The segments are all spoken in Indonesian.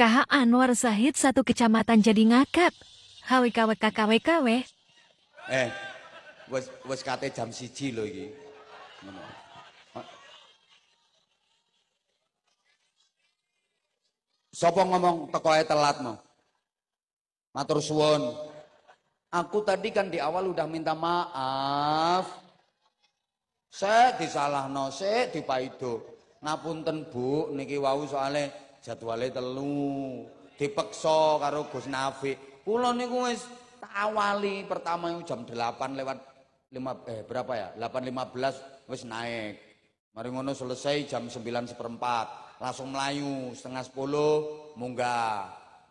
KH Anwar Zahid satu kecamatan jadi ngakak. HWKWKKWKW. Eh, wes wes kate jam siji loh iki. Sopo ngomong ayat telat mau? Matur suwun. Aku tadi kan di awal udah minta maaf. Saya disalahno, saya dipaido. Ngapunten Bu, niki wau soalnya jadwalnya telu dipeksa karo Gus Nafi kula niku wis tak awali pertama jam 8 lewat 5 eh berapa ya 8.15 wis naik mari ngono selesai jam 9 seperempat langsung melayu setengah 10 munggah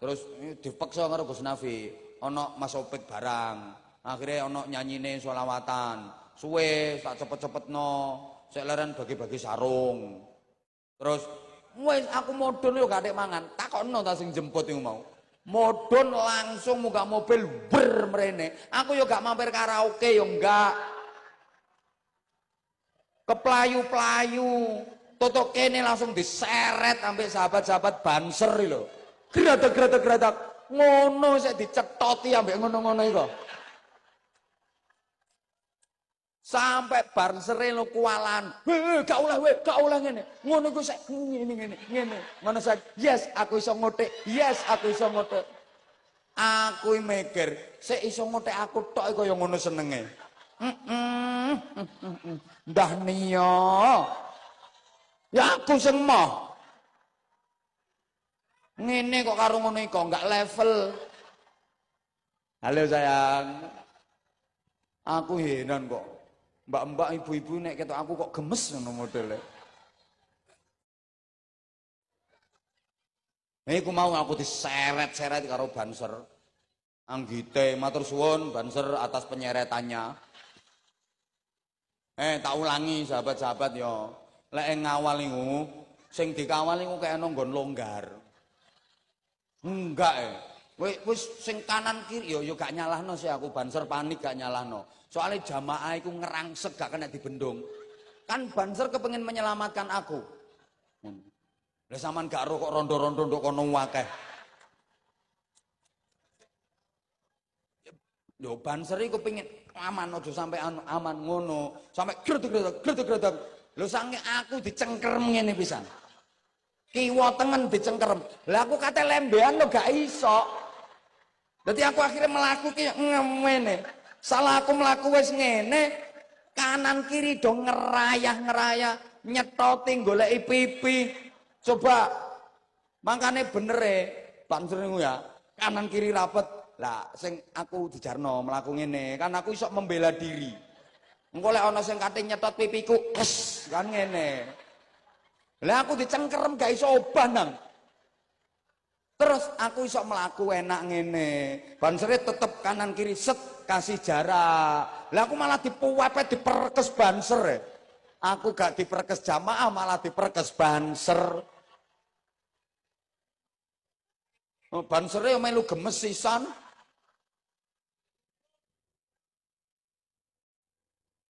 terus eh, dipeksa karo Gus Nafi ono Mas Opik barang akhirnya ana nyanyine sholawatan suwe tak cepet cepet no, sekleran bagi-bagi sarung terus Wes aku modon yo gak mangan. Takokno ta sing jemput yang mau. Modon langsung muka mobil ber merene. Aku yo gak mampir karaoke yo enggak. Keplayu-playu. Toto kene langsung diseret sampai sahabat-sahabat banser lho. Geradak geradak geradak. Ngono saya dicetoti sampai ngono-ngono iku. Sampai bar sereno kualan. Heh, gak oleh we, gak oleh ngene. Ngono ku sek ngene ngene ngene. Ngono sak, yes aku iso ngotek, yes aku iso ngotek. Aku mikir, sik iso ngotek aku tok e kaya ngono senenge. Heeh. Ndah niyo. Ya aku sing moh. Ngene kok karo ngono iki gak level. Halo sayang. Aku heran kok. Mbak-mbak ibu-ibu nek ketok aku kok gemes ngono modele. aku mau aku diseret-seret karo banser. Anggite matur suwun banser atas penyeretannya. Eh tak ulangi sahabat-sahabat yo. Lek ngawali ngu, sing dikawali ngu kayak nonggon longgar. Enggak eh. Wis wis sing kanan kiri yo yo gak nyalahno sih aku banser panik gak nyalahno. Soalnya jamaah iku ngerangsek gak kena dibendung. Kan banser kepengen menyelamatkan aku. Hmm. lha sampean gak roh kok rondo-rondo ndok kono akeh. Yo banser iku pengen aman aja sampai anu, aman ngono, sampai gretek gretek gretek gretek Lho sange aku dicengkerem ngene pisan. Kiwa tengen dicengkerem. lha aku kate lembean lo gak iso. Jadi aku akhirnya melakukan ki ngemene. Salah aku melakukan wes ngene. Kanan kiri dong ngerayah ngerayah nyetoti golek pipi. Coba makanya bener e banjur niku ya. Kanan kiri rapet. Lah sing aku dijarno melakukan ngene kan aku isok membela diri. Engko lek ana sing kating nyetot pipiku, es kan ngene. Lah aku dicengkerem gak iso obah nang. Terus aku isok melaku enak ngene. Bansernya tetep kanan kiri set kasih jarak. Lah aku malah di diperkes banser. Ya. Aku gak diperkes jamaah malah diperkes banser. Oh, bansernya melu gemes sisan.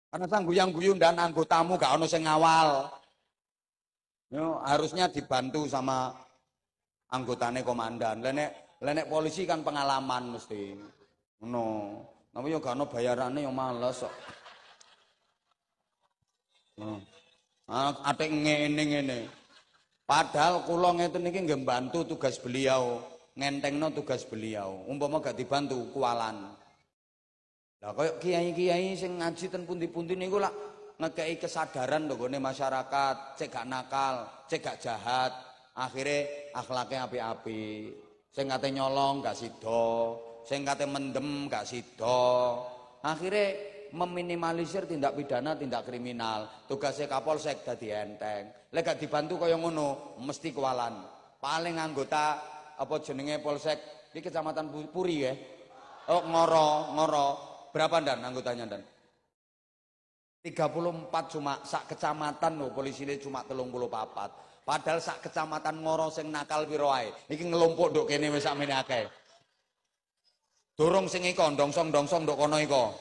Karena sang guyang guyun dan anggotamu gak ono sing ngawal. Yo, harusnya dibantu sama anggotane komandan. Lenek lenek polisi kan pengalaman mesti. no, Tapi yo gak ono bayarane yo males kok. Hmm. Ah, atik ngene ngene. Padahal kula itu nih nggih mbantu tugas beliau, no tugas beliau. Umpama gak dibantu kualan. Lah koyo kiai-kiai sing ngaji ten pundi-pundi niku lak ngekei kesadaran to masyarakat, cek gak nakal, cek gak jahat. Akhirnya akhlaknya api-api. Saya kate nyolong gak sido, Saya kate mendem gak sido. Akhirnya meminimalisir tindak pidana, tindak kriminal. Tugasnya Kapolsek dadi enteng. Lega dibantu kaya ngono, mesti kewalan. Paling anggota apa jenenge Polsek di Kecamatan Puri ya. Oh, ngoro, ngoro. Berapa dan anggotanya dan? 34 cuma sak kecamatan loh ini cuma telung puluh papat Padahal sak kecamatan Ngoro sing nakal pira ini Iki dok ini kene wis sakmene akeh. Durung sing iko ndongsong-ndongsong nduk kono iko.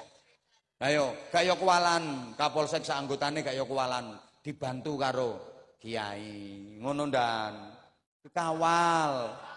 Ayo, kayo kualan, Kapolsek sak anggotane gak kualan, dibantu karo kiai. Ngono dan kawal.